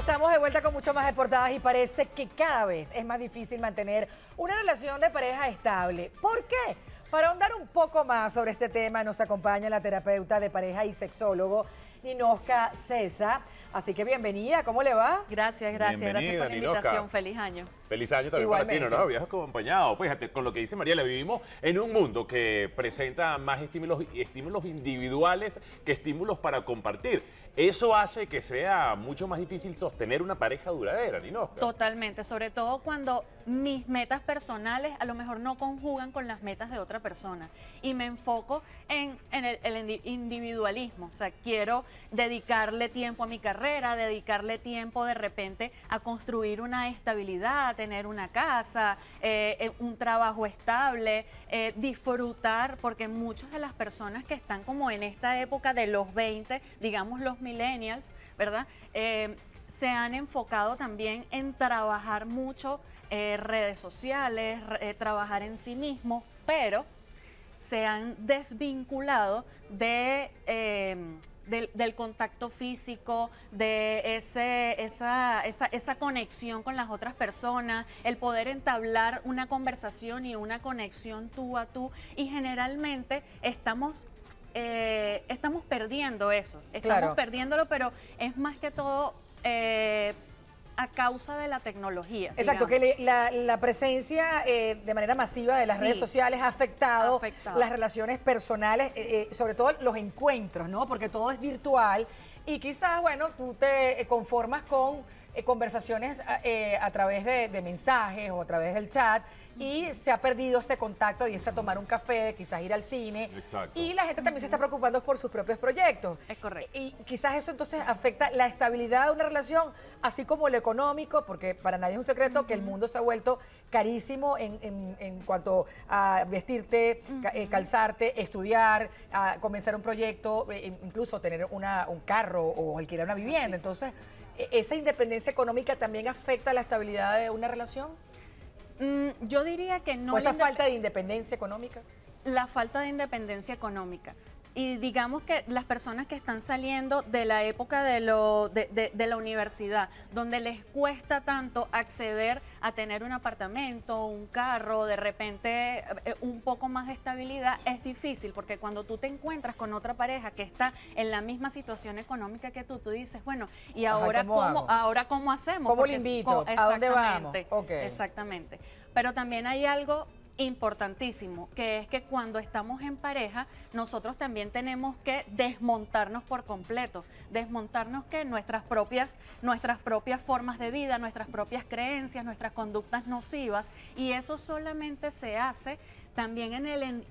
Estamos de vuelta con mucho más de portadas y parece que cada vez es más difícil mantener una relación de pareja estable. ¿Por qué? Para ahondar un poco más sobre este tema, nos acompaña la terapeuta de pareja y sexólogo Ninosca Cesa. Así que bienvenida, ¿cómo le va? Gracias, gracias, gracias por la invitación. Feliz año. Feliz año también para ti, ¿no? acompañado. Fíjate, con lo que dice María, Mariela, vivimos en un mundo que presenta más estímulos, estímulos individuales que estímulos para compartir. Eso hace que sea mucho más difícil sostener una pareja duradera, ¿no? Totalmente, sobre todo cuando mis metas personales a lo mejor no conjugan con las metas de otra persona y me enfoco en, el, individualismo, o sea, quiero dedicarle tiempo a mi carrera, dedicarle tiempo de repente a construir una estabilidad, a tener una casa, eh, eh, un trabajo estable, eh, disfrutar, porque muchas de las personas que están como en esta época de los 20, digamos los millennials, ¿verdad? Eh, se han enfocado también en trabajar mucho eh, redes sociales, eh, trabajar en sí mismo, pero se han desvinculado de, del, contacto físico, de ese, esa, esa, conexión con las otras personas, el poder entablar una conversación y una conexión tú a tú. Y generalmente estamos eh, estamos perdiendo eso. Estamos perdiéndolo, pero es más que todo eh, a causa de la tecnología. Exacto, que la, presencia eh, de manera masiva de las redes sociales ha afectado, las relaciones personales, sobre todo los encuentros, ¿no? Porque todo es virtual y quizás, bueno, tú te conformas con eh, conversaciones ah, eh, a través de, mensajes o a través del chat y se ha perdido ese contacto de irse a tomar un café, quizás ir al cine. Y la gente también se está preocupando por sus propios proyectos. Es correcto. Y quizás eso entonces afecta la estabilidad de una relación, así como lo económico, porque para nadie es un secreto que el mundo se ha vuelto carísimo en, en, en cuanto a vestirte, eh, calzarte, estudiar, comenzar un proyecto, incluso tener una, un carro o alquilar una vivienda. Entonces, e-, ¿Esa independencia económica también afecta la estabilidad de una relación? Mm, yo diría que no. ¿O esa falta de independencia económica? La falta de independencia económica y digamos que las personas que están saliendo de la época de, lo, de, la universidad, donde les cuesta tanto acceder a tener un apartamento, un carro, de repente eh, un poco más de estabilidad, es difícil, porque cuando tú te encuentras con otra pareja que está en la misma situación económica que tú, tú dices, bueno, ¿y ahora, ¿cómo, ahora cómo hacemos? ¿Cómo le invito? ¿A dónde vamos? Okay. Exactamente. Pero también hay algo importantísimo, que es que cuando estamos en pareja, nosotros también tenemos que desmontarnos por completo, desmontarnos que nuestras propias, nuestras propias formas de vida, nuestras propias creencias, nuestras conductas nocivas, y eso solamente se hace también en el, en,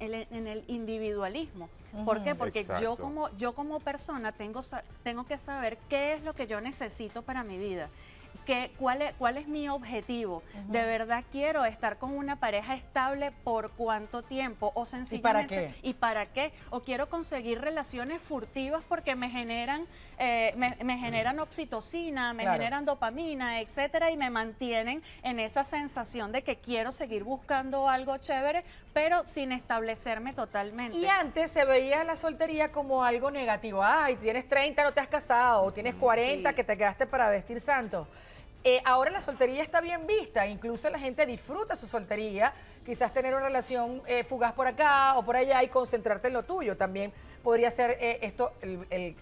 el individualismo. ¿Por qué? Porque yo como, yo como persona tengo, tengo que saber qué es lo que yo necesito para mi vida cuál es, mi objetivo. De verdad quiero estar con una pareja estable por cuánto tiempo o sencillamente ¿Y para qué? ¿Y para qué? O quiero conseguir relaciones furtivas porque me generan eh, me, generan oxitocina, me generan dopamina, etcétera y me mantienen en esa sensación de que quiero seguir buscando algo chévere, pero sin establecerme totalmente. Y antes se veía la soltería como algo negativo. Ay, tienes 30, no te has casado, o tienes 40, que te quedaste para vestir santo. Eh, ahora la soltería está bien vista, incluso la gente disfruta su soltería, quizás tener una relación eh, fugaz por acá o por allá y concentrarte en lo tuyo también podría ser eh, esto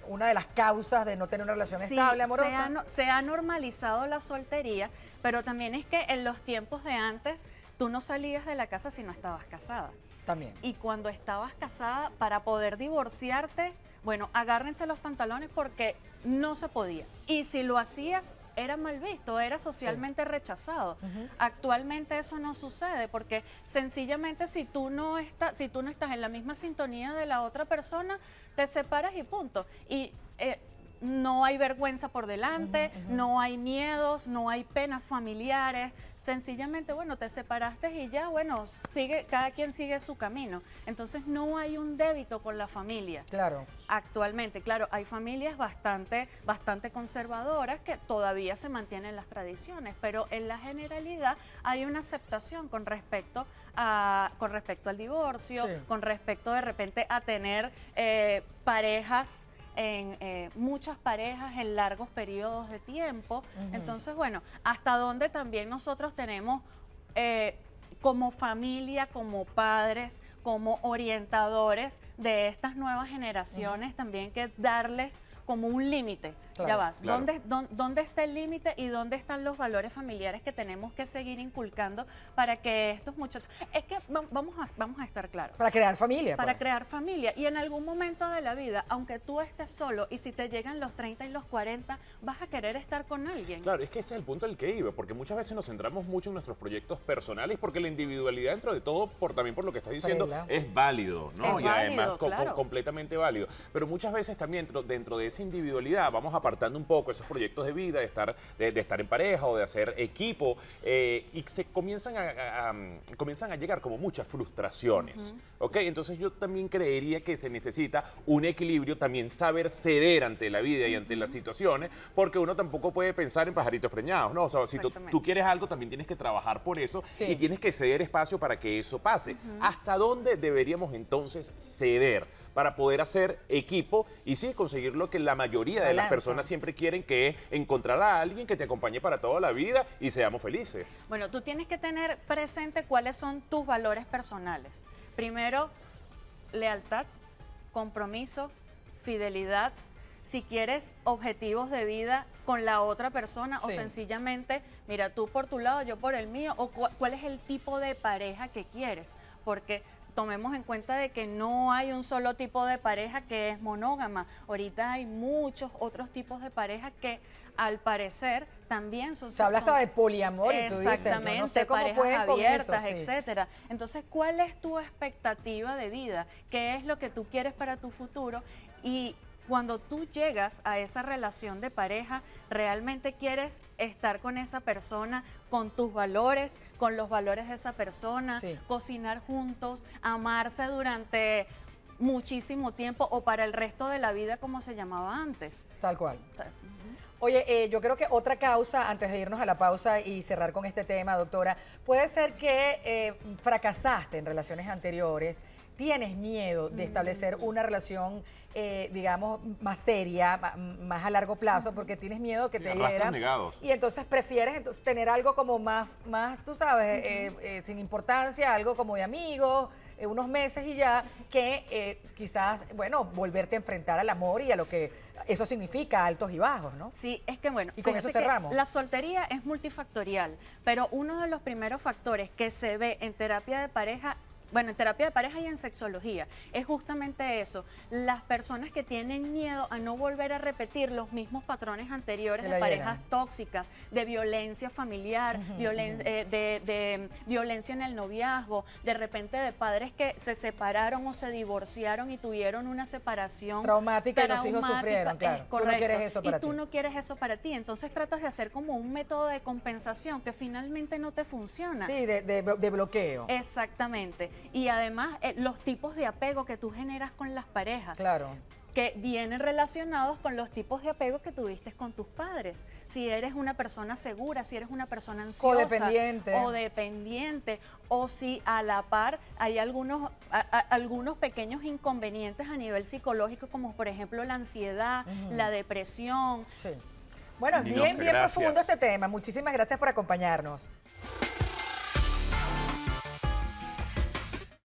una de las causas de no tener una relación estable, amorosa. Se ha, se ha normalizado la soltería, pero también es que en los tiempos de antes tú no salías de la casa si no estabas casada. También. Y cuando estabas casada, para poder divorciarte, bueno, agárrense los pantalones porque no se podía. Y si lo hacías, era mal visto, era socialmente rechazado. Actualmente eso no sucede porque sencillamente si tú no estás, si tú no estás en la misma sintonía de la otra persona, te separas y punto. Y eh, no hay vergüenza por delante, no hay miedos, no hay penas familiares. Sencillamente, bueno, te separaste y ya, bueno, sigue, cada quien sigue su camino. Entonces no hay un débito con la familia. Claro. Actualmente, claro, hay familias bastante, bastante conservadoras que todavía se mantienen las tradiciones, pero en la generalidad hay una aceptación con respecto a, con respecto al divorcio, con respecto de repente a tener eh, parejas en eh, muchas parejas en largos periodos de tiempo. Entonces, bueno, hasta dónde también nosotros tenemos eh, como familia, como padres, como orientadores de estas nuevas generaciones, también que darles como un límite ya va. ¿Dónde, está el límite y dónde están los valores familiares que tenemos que seguir inculcando para que estos muchachos... Es que vamos a, estar claros. Para crear familia. Para pues. crear familia. Y en algún momento de la vida, aunque tú estés solo y si te llegan los 30 y los 40, vas a querer estar con alguien. Claro, es que ese es el punto al que iba, porque muchas veces nos centramos mucho en nuestros proyectos personales porque la individualidad dentro de todo, por, también por lo que estás diciendo, es válido, ¿no? y además completamente válido. Pero muchas veces también dentro de esa individualidad vamos a apartando un poco esos proyectos de vida, de estar, de, estar en pareja o de hacer equipo, eh, y se comienzan a, mm, comienzan a llegar como muchas frustraciones. ¿Ok? Entonces yo también creería que se necesita un equilibrio, también saber ceder ante la vida y ante las situaciones, porque uno tampoco puede pensar en pajaritos preñados, ¿no? O sea, si tú, quieres algo, también tienes que trabajar por eso y tienes que ceder espacio para que eso pase. ¿Hasta dónde deberíamos entonces ceder? para poder hacer equipo y sí, conseguir lo que la mayoría de las personas siempre quieren, que es encontrar a alguien que te acompañe para toda la vida y seamos felices. Bueno, tú tienes que tener presente cuáles son tus valores personales. Primero, lealtad, compromiso, fidelidad, si quieres objetivos de vida con la otra persona o sencillamente, mira, tú por tu lado, yo por el mío, o cuál es el tipo de pareja que quieres. Porque tomemos en cuenta de que no hay un solo tipo de pareja que es monógama. Ahorita hay muchos otros tipos de pareja que al parecer también son... Se habla hasta de poliamor. exactamente, parejas abiertas, etc. etcétera. Entonces, ¿cuál es tu expectativa de vida? ¿Qué es lo que tú quieres para tu futuro? Y cuando tú llegas a esa relación de pareja, realmente quieres estar con esa persona, con tus valores, con los valores de esa persona, cocinar juntos, amarse durante muchísimo tiempo o para el resto de la vida como se llamaba antes. Tal cual. Oye, eh, yo creo que otra causa, antes de irnos a la pausa y cerrar con este tema, doctora, puede ser que eh, fracasaste en relaciones anteriores tienes miedo de establecer una relación, eh, digamos, más seria, más a largo plazo, porque tienes miedo que te hieran. Y entonces prefieres entonces, tener algo como más, más tú sabes, eh, eh, sin importancia, algo como de amigos, unos meses y ya, que quizás, bueno, volverte a enfrentar al amor y a lo que eso significa, altos y bajos, ¿no? Sí, es que bueno. Y con eso cerramos. La soltería es multifactorial, pero uno de los primeros factores que se ve en terapia de pareja bueno, en terapia de pareja y en sexología, es justamente eso. Las personas que tienen miedo a no volver a repetir los mismos patrones anteriores de parejas tóxicas, de violencia familiar, eh, de, violencia en el noviazgo, de repente de padres que se separaron o se divorciaron y tuvieron una separación traumática, y los hijos sufrieron, eso para y tú no quieres eso para ti. Entonces tratas de hacer como un método de compensación que finalmente no te funciona. Sí, de bloqueo. Exactamente y además eh, los tipos de apego que tú generas con las parejas. Claro que vienen relacionados con los tipos de apego que tuviste con tus padres. Si eres una persona segura, si eres una persona ansiosa o dependiente, o si a la par hay algunos, algunos pequeños inconvenientes a nivel psicológico, como por ejemplo la ansiedad, la depresión. Bueno, es bien, bien profundo este tema. Muchísimas gracias por acompañarnos.